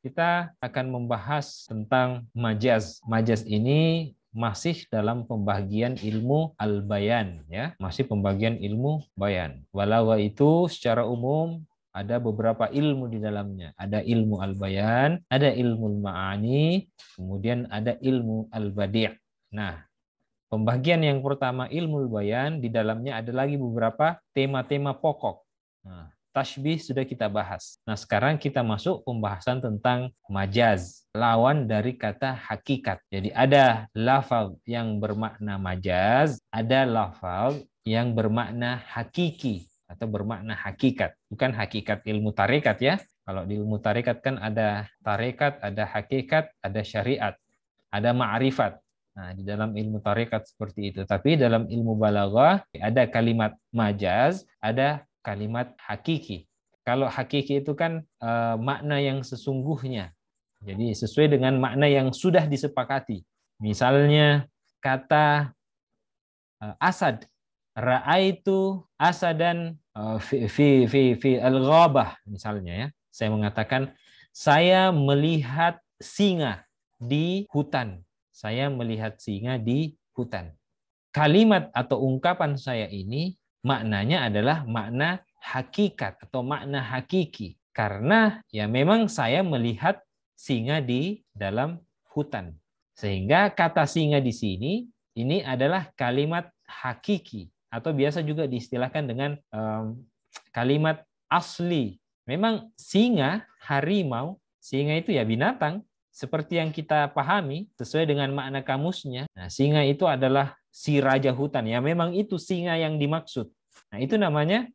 kita akan membahas tentang majaz. Majaz ini masih dalam pembagian ilmu al-bayan ya, masih pembagian ilmu bayan. Walau itu secara umum ada beberapa ilmu di dalamnya. Ada ilmu al-bayan, ada ilmu maani kemudian ada ilmu al-badi'. Nah, pembagian yang pertama ilmu al-bayan di dalamnya ada lagi beberapa tema-tema pokok. Nah, Tashbih sudah kita bahas. Nah, sekarang kita masuk pembahasan tentang majaz, lawan dari kata hakikat. Jadi ada lafal yang bermakna majaz, ada lafal yang bermakna hakiki atau bermakna hakikat. Bukan hakikat ilmu tarekat ya. Kalau di ilmu tarekat kan ada tarekat, ada hakikat, ada syariat, ada ma'rifat. Nah, di dalam ilmu tarekat seperti itu. Tapi dalam ilmu balaghah ada kalimat majaz, ada kalimat hakiki. Kalau hakiki itu kan eh, makna yang sesungguhnya. Jadi sesuai dengan makna yang sudah disepakati. Misalnya kata eh, asad, ra'aitu asadan asad eh, fi fi fi, fi al-ghabah misalnya ya. Saya mengatakan saya melihat singa di hutan. Saya melihat singa di hutan. Kalimat atau ungkapan saya ini maknanya adalah makna hakikat atau makna hakiki. Karena ya memang saya melihat singa di dalam hutan. Sehingga kata singa di sini ini adalah kalimat hakiki atau biasa juga diistilahkan dengan um, kalimat asli. Memang singa, harimau, singa itu ya binatang seperti yang kita pahami sesuai dengan makna kamusnya. Nah, singa itu adalah si raja hutan ya memang itu singa yang dimaksud. Nah, itu namanya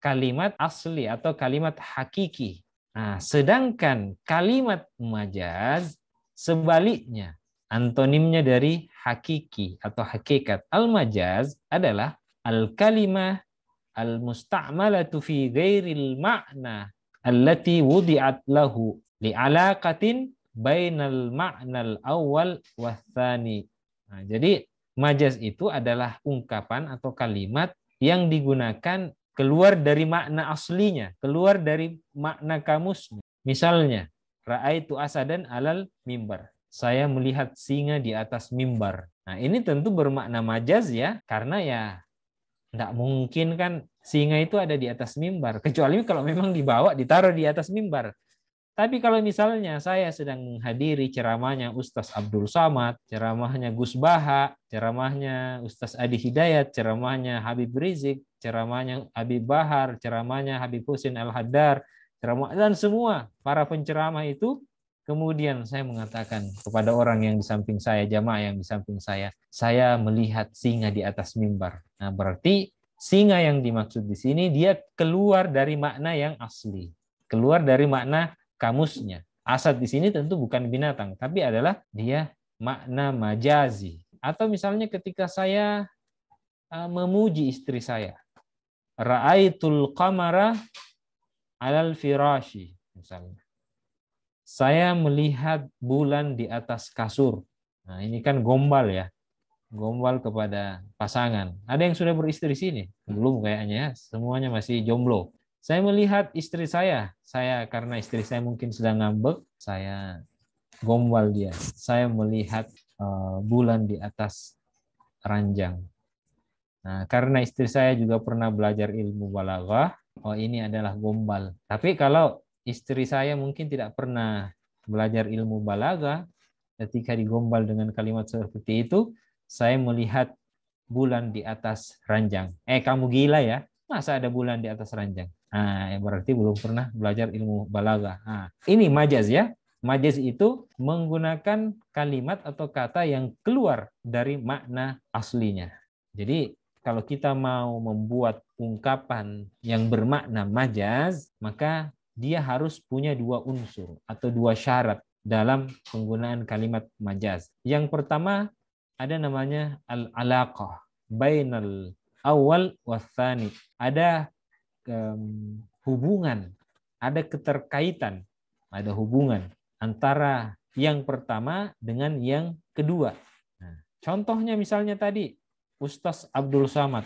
kalimat asli atau kalimat hakiki. Nah, sedangkan kalimat majaz sebaliknya antonimnya dari hakiki atau hakikat. Al-majaz adalah al-kalimah al-musta'malatu fi ghairil ma'na allati wudi'at lahu li alaqatin bainal ma'nal awal wa Nah, jadi majas itu adalah ungkapan atau kalimat yang digunakan keluar dari makna aslinya, keluar dari makna kamus. Misalnya, ra'aitu asadan alal mimbar. Saya melihat singa di atas mimbar. Nah, ini tentu bermakna majaz ya, karena ya tidak mungkin kan singa itu ada di atas mimbar. Kecuali kalau memang dibawa, ditaruh di atas mimbar. Tapi kalau misalnya saya sedang menghadiri ceramahnya Ustaz Abdul Samad, ceramahnya Gus Baha, ceramahnya Ustaz Adi Hidayat, ceramahnya Habib Rizik, ceramahnya Habib Bahar, ceramahnya Habib Husin Al-Haddar, ceramah dan semua para penceramah itu kemudian saya mengatakan kepada orang yang di samping saya, jamaah yang di samping saya, saya melihat singa di atas mimbar. Nah, berarti singa yang dimaksud di sini dia keluar dari makna yang asli, keluar dari makna kamusnya. Asad di sini tentu bukan binatang, tapi adalah dia makna majazi. Atau misalnya ketika saya eh, memuji istri saya. Ra'aitul qamara alal firashi misalnya. Saya melihat bulan di atas kasur. Nah, ini kan gombal ya. Gombal kepada pasangan. Ada yang sudah beristri sini? Belum kayaknya, ya. semuanya masih jomblo. Saya melihat istri saya, saya karena istri saya mungkin sedang ngambek, saya gombal dia. Saya melihat eh, bulan di atas ranjang. Nah, karena istri saya juga pernah belajar ilmu balaghah, oh ini adalah gombal. Tapi kalau istri saya mungkin tidak pernah belajar ilmu balaghah, ketika digombal dengan kalimat seperti itu, saya melihat bulan di atas ranjang. Eh, kamu gila ya? Masa ada bulan di atas ranjang? Nah, ya berarti belum pernah belajar ilmu balaga. Nah, ini majaz ya. Majaz itu menggunakan kalimat atau kata yang keluar dari makna aslinya. Jadi kalau kita mau membuat ungkapan yang bermakna majaz, maka dia harus punya dua unsur atau dua syarat dalam penggunaan kalimat majaz. Yang pertama ada namanya al-alaqah bainal awal wasani. Ada hubungan, ada keterkaitan, ada hubungan antara yang pertama dengan yang kedua. Nah, contohnya misalnya tadi Ustaz Abdul Samad.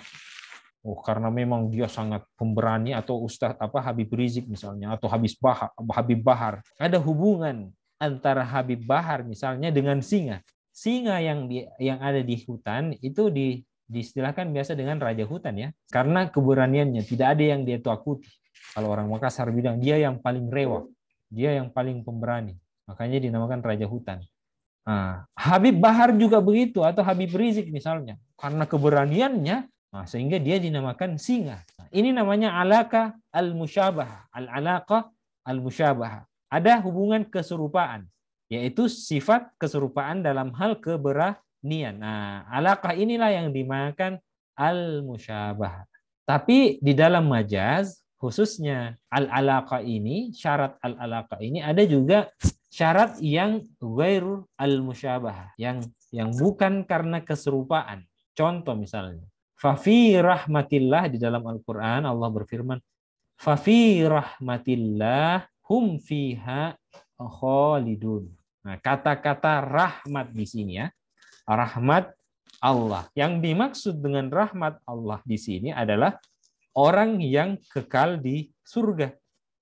Oh, karena memang dia sangat pemberani atau Ustaz apa Habib Rizik misalnya atau Habib Bahar, Habib Bahar. Ada hubungan antara Habib Bahar misalnya dengan singa. Singa yang di, yang ada di hutan itu di diistilahkan biasa dengan raja hutan ya karena keberaniannya tidak ada yang dia takuti kalau orang Makassar bilang dia yang paling rewa dia yang paling pemberani makanya dinamakan raja hutan nah, Habib Bahar juga begitu atau Habib Rizik misalnya karena keberaniannya nah, sehingga dia dinamakan singa nah, ini namanya alaka al mushabah al alaka al mushabah ada hubungan keserupaan yaitu sifat keserupaan dalam hal keberah niat. Nah, alaqah inilah yang dimakan al-musyabah. Tapi di dalam majaz, khususnya al alaqah ini, syarat al alaqah ini ada juga syarat yang غير al-musyabah, yang yang bukan karena keserupaan. Contoh misalnya, Fafi rahmatillah di dalam Al-Quran Allah berfirman, Fafi rahmatillah hum fiha khalidun. Nah, kata-kata rahmat di sini ya, rahmat Allah. Yang dimaksud dengan rahmat Allah di sini adalah orang yang kekal di surga.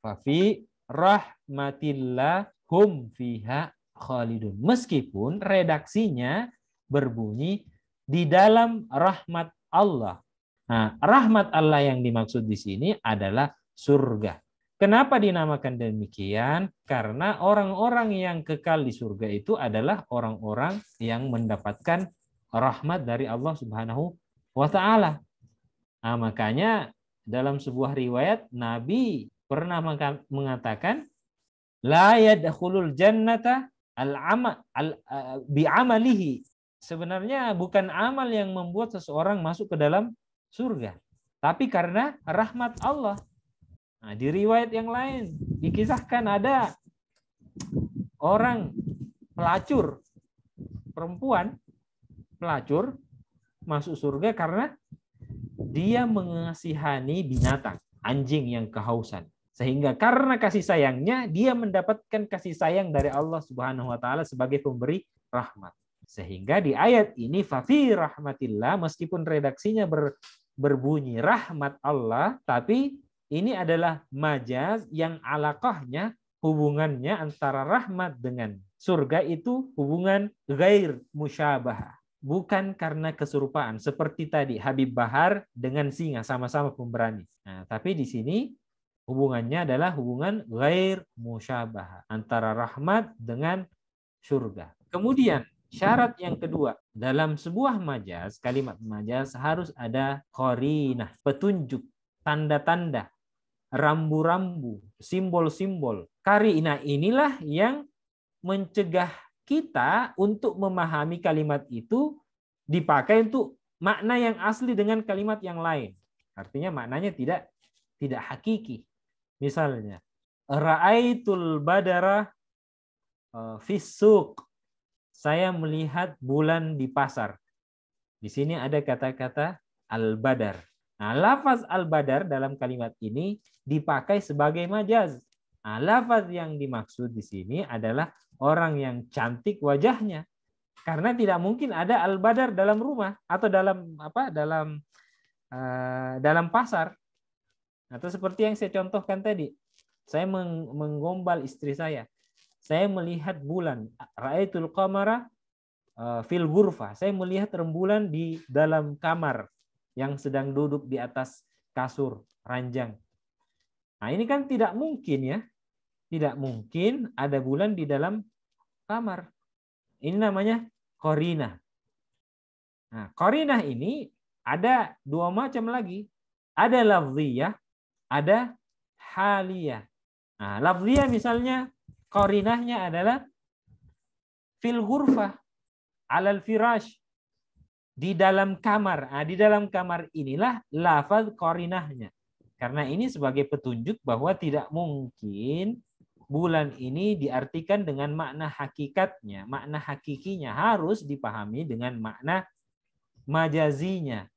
Fafi rahmatillah hum fiha khalidun. Meskipun redaksinya berbunyi di dalam rahmat Allah. Nah, rahmat Allah yang dimaksud di sini adalah surga. Kenapa dinamakan demikian? Karena orang-orang yang kekal di surga itu adalah orang-orang yang mendapatkan rahmat dari Allah Subhanahu wa taala. Nah, makanya dalam sebuah riwayat Nabi pernah mengatakan la yadkhulul jannata al amal eh, al, bi'amalihi. Sebenarnya bukan amal yang membuat seseorang masuk ke dalam surga, tapi karena rahmat Allah Nah, di riwayat yang lain dikisahkan ada orang pelacur perempuan pelacur masuk surga karena dia mengasihani binatang, anjing yang kehausan. Sehingga karena kasih sayangnya dia mendapatkan kasih sayang dari Allah Subhanahu wa taala sebagai pemberi rahmat. Sehingga di ayat ini fafi rahmatillah meskipun redaksinya ber, berbunyi rahmat Allah tapi ini adalah majaz yang alakahnya hubungannya antara rahmat dengan surga itu hubungan gair musyabah bukan karena keserupaan seperti tadi Habib Bahar dengan singa sama-sama pemberani nah, tapi di sini hubungannya adalah hubungan gair musyabah antara rahmat dengan surga kemudian Syarat yang kedua, dalam sebuah majas kalimat majas harus ada korinah, petunjuk, tanda-tanda rambu-rambu, simbol-simbol. Karina inilah yang mencegah kita untuk memahami kalimat itu dipakai untuk makna yang asli dengan kalimat yang lain. Artinya maknanya tidak tidak hakiki. Misalnya, ra'aitul badara e, fisuk. Saya melihat bulan di pasar. Di sini ada kata-kata al-badar. Nah, lafaz al-badar dalam kalimat ini dipakai sebagai majaz. Nah, lafaz yang dimaksud di sini adalah orang yang cantik wajahnya. Karena tidak mungkin ada al-badar dalam rumah atau dalam apa? dalam uh, dalam pasar. Atau seperti yang saya contohkan tadi. Saya meng menggombal istri saya. Saya melihat bulan, ra'aitul qamara eh, fil gurfa, Saya melihat rembulan di dalam kamar yang sedang duduk di atas kasur ranjang. Nah, ini kan tidak mungkin ya. Tidak mungkin ada bulan di dalam kamar. Ini namanya korina. Nah, korina ini ada dua macam lagi. Ada lafziyah, ada haliyah. Nah, lafziyah misalnya korinahnya adalah fil hurfah alal firash di dalam kamar. Nah, di dalam kamar inilah lafaz korinahnya. Karena ini sebagai petunjuk bahwa tidak mungkin bulan ini diartikan dengan makna hakikatnya. Makna hakikinya harus dipahami dengan makna majazinya.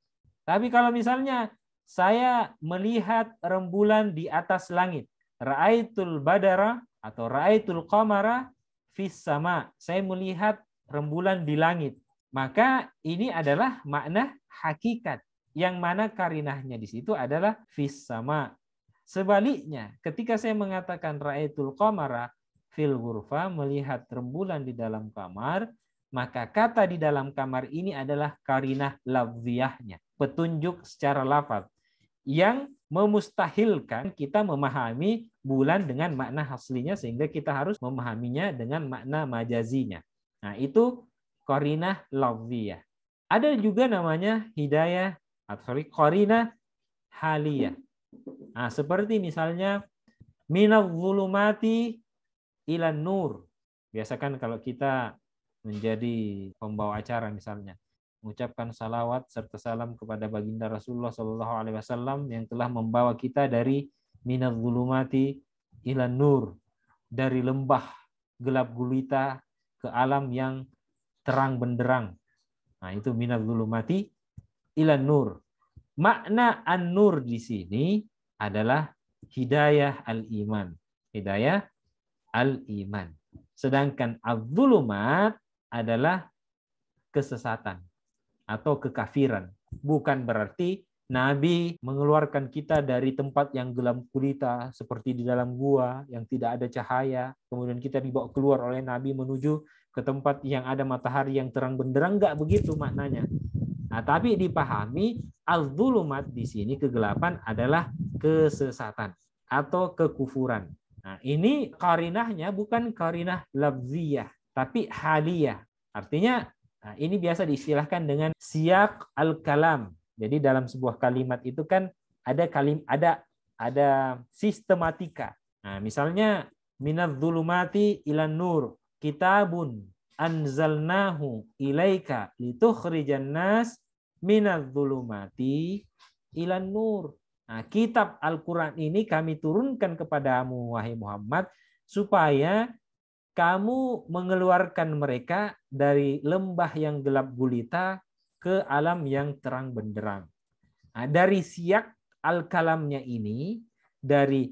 Tapi kalau misalnya saya melihat rembulan di atas langit, ra'aitul badara atau ra'aitul qamara fis sama. Saya melihat rembulan di langit maka ini adalah makna hakikat. Yang mana karinahnya di situ adalah fis sama. Sebaliknya, ketika saya mengatakan raitul qamara fil ghurfa melihat rembulan di dalam kamar, maka kata di dalam kamar ini adalah karinah lafziyahnya, petunjuk secara lafaz yang memustahilkan kita memahami bulan dengan makna aslinya sehingga kita harus memahaminya dengan makna majazinya. Nah, itu korinah lafziyah. Ada juga namanya hidayah, atau ah, sorry, korinah haliyah. Nah, seperti misalnya minal zulumati ilan nur. Biasakan kalau kita menjadi pembawa acara misalnya mengucapkan salawat serta salam kepada baginda Rasulullah SAW yang telah membawa kita dari minat gulumati ilan nur dari lembah gelap gulita ke alam yang terang benderang. Nah, itu dulu mati ilan nur. Makna an-nur di sini adalah hidayah al-iman. Hidayah al-iman. Sedangkan az-zulumat adalah kesesatan atau kekafiran. Bukan berarti Nabi mengeluarkan kita dari tempat yang gelap gulita seperti di dalam gua yang tidak ada cahaya, kemudian kita dibawa keluar oleh Nabi menuju ke tempat yang ada matahari yang terang benderang nggak begitu maknanya. Nah, tapi dipahami al-zulumat di sini kegelapan adalah kesesatan atau kekufuran. Nah, ini karinahnya bukan karinah labziyah, tapi haliyah. Artinya nah ini biasa diistilahkan dengan siak al-kalam. Jadi dalam sebuah kalimat itu kan ada kalim ada ada sistematika. Nah, misalnya minadzulumati ilan nur kitabun anzalnahu ilaika litukhrijan nas minadh-dhulumati ilan nur. Nah, kitab Al-Qur'an ini kami turunkan kepadamu wahai Muhammad supaya kamu mengeluarkan mereka dari lembah yang gelap gulita ke alam yang terang benderang. Nah, dari siak al-kalamnya ini, dari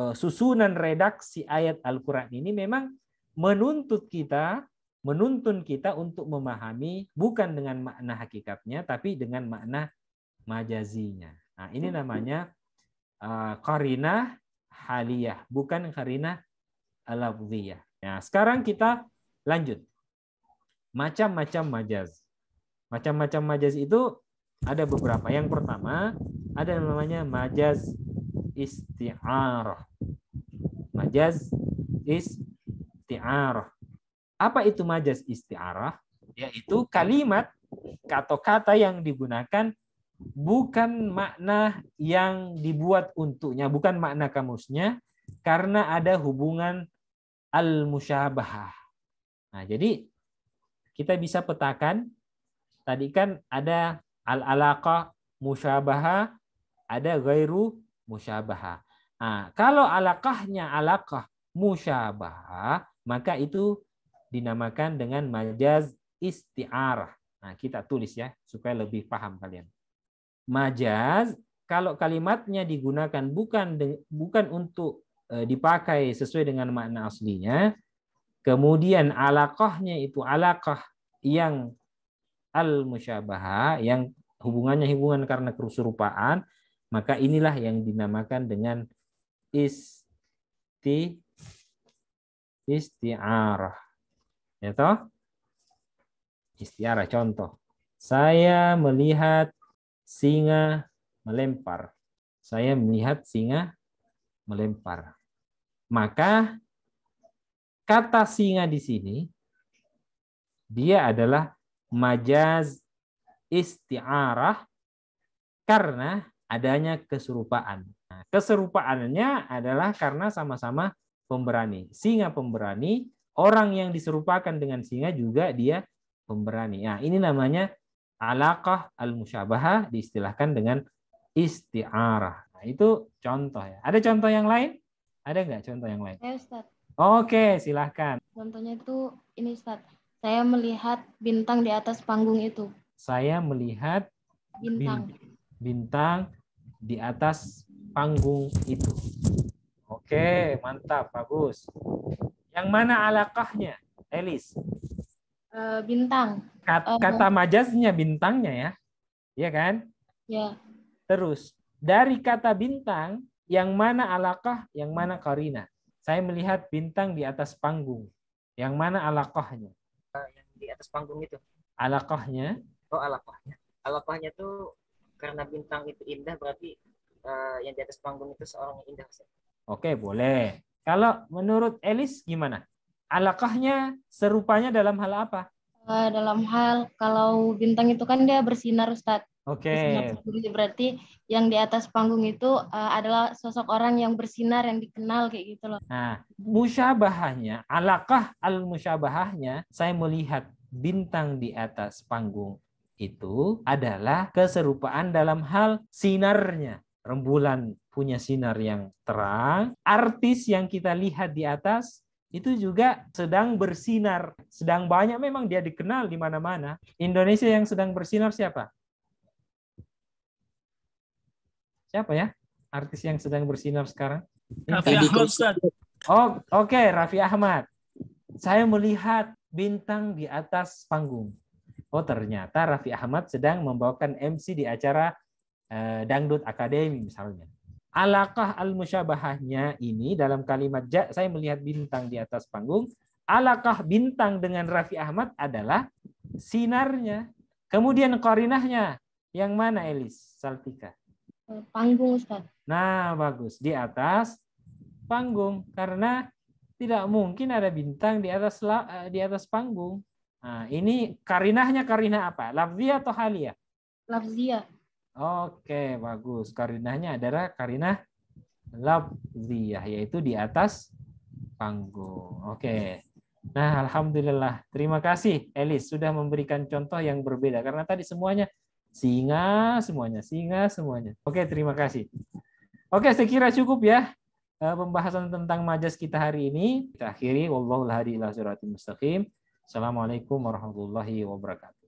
uh, susunan redaksi ayat Al-Quran ini memang menuntut kita, menuntun kita untuk memahami bukan dengan makna hakikatnya, tapi dengan makna majazinya. Nah, ini hmm. namanya uh, karinah haliyah, bukan karina lafziyah. Nah, sekarang kita lanjut. Macam-macam majaz. Macam-macam majaz itu ada beberapa. Yang pertama, ada yang namanya majaz isti'arah. Majaz isti'arah isti'arah. Apa itu majas isti'arah? Yaitu kalimat atau kata yang digunakan bukan makna yang dibuat untuknya, bukan makna kamusnya, karena ada hubungan al-musyabahah. Nah, jadi kita bisa petakan tadi kan ada al-alaqa musyabahah, ada gairu musyabahah. Nah, kalau alakahnya alakah musyabahah, maka itu dinamakan dengan majaz isti'arah. Nah, kita tulis ya supaya lebih paham kalian. Majaz kalau kalimatnya digunakan bukan bukan untuk e, dipakai sesuai dengan makna aslinya, kemudian alaqahnya itu alaqah yang al musyabaha yang hubungannya hubungan karena kerusurupaan, maka inilah yang dinamakan dengan isti istiarah. Ya toh? Istiarah contoh. Saya melihat singa melempar. Saya melihat singa melempar. Maka kata singa di sini dia adalah majaz istiarah karena adanya keserupaan. Nah, keserupaannya adalah karena sama-sama pemberani. Singa pemberani, orang yang diserupakan dengan singa juga dia pemberani. Nah, ini namanya alaqah al-musyabahah diistilahkan dengan isti'arah. Nah, itu contoh ya. Ada contoh yang lain? Ada nggak contoh yang lain? Ya, Ustaz. Oke, silahkan. Contohnya itu ini Ustaz. Saya melihat bintang di atas panggung itu. Saya melihat bintang, bintang di atas panggung itu. Oke, mantap, bagus. Yang mana alakahnya, Elis? Uh, bintang. Eh, kata, uh, kata majasnya bintangnya ya. Iya kan? Ya. Terus, dari kata bintang, yang mana alakah, yang mana karina? Saya melihat bintang di atas panggung. Yang mana alakahnya? Eh, yang di atas panggung itu. Alakahnya? Oh, alakahnya. Alakahnya tuh karena bintang itu indah berarti uh, yang di atas panggung itu seorang yang indah. Oke, boleh. Kalau menurut Elis gimana? Alakahnya serupanya dalam hal apa? Eh, dalam hal kalau bintang itu kan dia bersinar Ustadz. Oke. Okay. Berarti yang di atas panggung itu uh, adalah sosok orang yang bersinar yang dikenal kayak gitu loh. Nah, musyabahahnya, alakah al musyabahahnya saya melihat bintang di atas panggung itu adalah keserupaan dalam hal sinarnya rembulan punya sinar yang terang. Artis yang kita lihat di atas itu juga sedang bersinar. Sedang banyak memang dia dikenal di mana-mana. Indonesia yang sedang bersinar siapa? Siapa ya? Artis yang sedang bersinar sekarang? Raffi Ahmad. Oh, oke, okay, Raffi Ahmad. Saya melihat bintang di atas panggung. Oh, ternyata Raffi Ahmad sedang membawakan MC di acara eh, Dangdut akademi misalnya alakah al-musyabahahnya ini dalam kalimat ja, saya melihat bintang di atas panggung, alakah bintang dengan Rafi Ahmad adalah sinarnya. Kemudian korinahnya, yang mana Elis, Saltika? Panggung, Ustaz. Nah, bagus. Di atas panggung. Karena tidak mungkin ada bintang di atas eh, di atas panggung. Nah, ini karinahnya karinah apa? Lafziyah atau Halia Lafziyah. Oke, bagus. Karinahnya adalah karinah labziyah, yaitu di atas panggung. Oke. Nah, Alhamdulillah. Terima kasih, Elis, sudah memberikan contoh yang berbeda. Karena tadi semuanya singa, semuanya singa, semuanya. Oke, terima kasih. Oke, saya kira cukup ya eh, pembahasan tentang majas kita hari ini. Kita akhiri. Wallahul hadi ila mustaqim. Assalamualaikum warahmatullahi wabarakatuh.